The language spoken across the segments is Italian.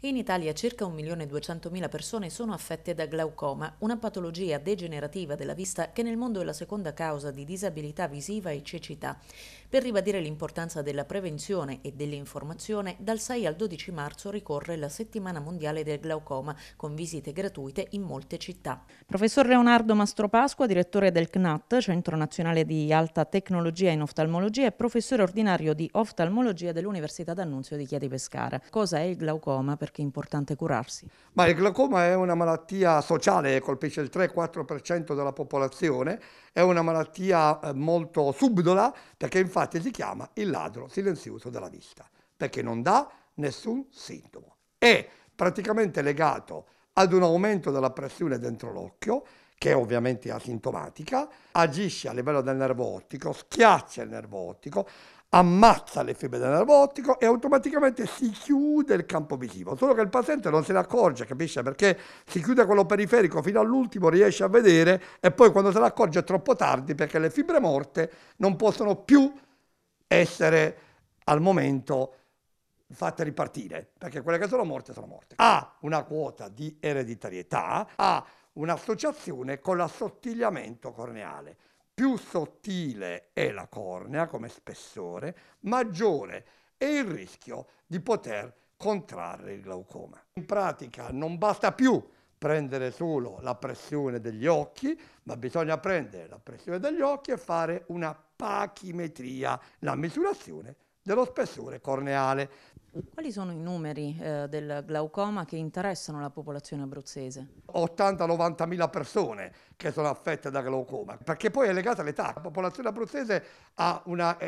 In Italia circa 1.200.000 persone sono affette da glaucoma, una patologia degenerativa della vista che nel mondo è la seconda causa di disabilità visiva e cecità. Per ribadire l'importanza della prevenzione e dell'informazione, dal 6 al 12 marzo ricorre la Settimana Mondiale del Glaucoma, con visite gratuite in molte città. Professor Leonardo Mastropasqua, direttore del CNAT, Centro Nazionale di Alta Tecnologia in Oftalmologia e professore ordinario di oftalmologia dell'Università d'Annunzio di Chieti Pescara. Cosa è il glaucoma? perché è importante curarsi. Ma il glaucoma è una malattia sociale, colpisce il 3-4% della popolazione, è una malattia eh, molto subdola perché infatti si chiama il ladro silenzioso della vista, perché non dà nessun sintomo. È praticamente legato ad un aumento della pressione dentro l'occhio che è ovviamente asintomatica, agisce a livello del nervo ottico, schiaccia il nervo ottico, ammazza le fibre del nervo ottico e automaticamente si chiude il campo visivo. Solo che il paziente non se ne accorge, capisce? Perché si chiude quello periferico fino all'ultimo, riesce a vedere e poi quando se ne accorge è troppo tardi perché le fibre morte non possono più essere al momento fatte ripartire, perché quelle che sono morte sono morte. Ha una quota di ereditarietà, ha un'associazione con l'assottigliamento corneale. Più sottile è la cornea come spessore, maggiore è il rischio di poter contrarre il glaucoma. In pratica non basta più prendere solo la pressione degli occhi, ma bisogna prendere la pressione degli occhi e fare una pachimetria, la misurazione dello spessore corneale. Quali sono i numeri eh, del glaucoma che interessano la popolazione abruzzese? 80-90 mila persone che sono affette da glaucoma, perché poi è legata all'età. La popolazione abruzzese ha un'età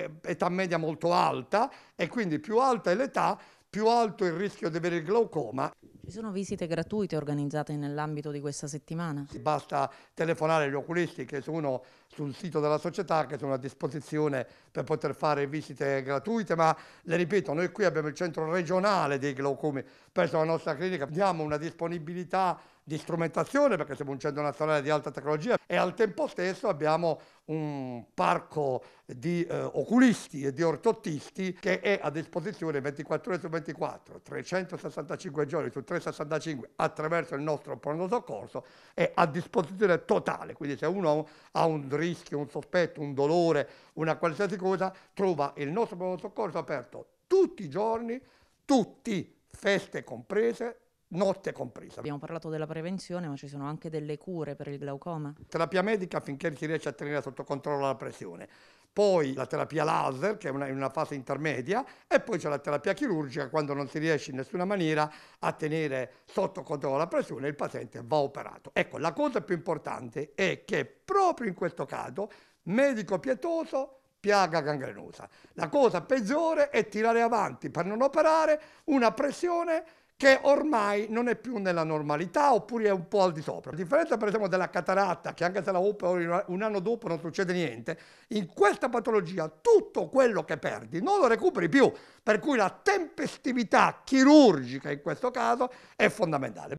eh, media molto alta e quindi più alta è l'età, più alto il rischio di avere il glaucoma. Ci sono visite gratuite organizzate nell'ambito di questa settimana? Basta telefonare agli oculisti che sono sul sito della società, che sono a disposizione per poter fare visite gratuite, ma le ripeto, noi qui abbiamo il centro regionale dei glaucomi presso la nostra clinica, abbiamo una disponibilità di strumentazione, perché siamo un centro nazionale di alta tecnologia e al tempo stesso abbiamo un parco di eh, oculisti e di ortottisti che è a disposizione 24 ore su 24, 365 giorni su 365 attraverso il nostro pronto soccorso è a disposizione totale, quindi se uno ha un rischio, un sospetto, un dolore, una qualsiasi cosa, trova il nostro pronto soccorso aperto tutti i giorni, tutti, feste comprese, notte compresa. Abbiamo parlato della prevenzione, ma ci sono anche delle cure per il glaucoma. Terapia medica finché si riesce a tenere sotto controllo la pressione. Poi la terapia laser, che è una, una fase intermedia, e poi c'è la terapia chirurgica, quando non si riesce in nessuna maniera a tenere sotto controllo la pressione, il paziente va operato. Ecco, la cosa più importante è che proprio in questo caso, medico pietoso piaga gangrenosa. La cosa peggiore è tirare avanti per non operare una pressione che ormai non è più nella normalità oppure è un po' al di sopra. A differenza per esempio della cataratta, che anche se la opera un anno dopo non succede niente, in questa patologia tutto quello che perdi non lo recuperi più, per cui la tempestività chirurgica in questo caso è fondamentale.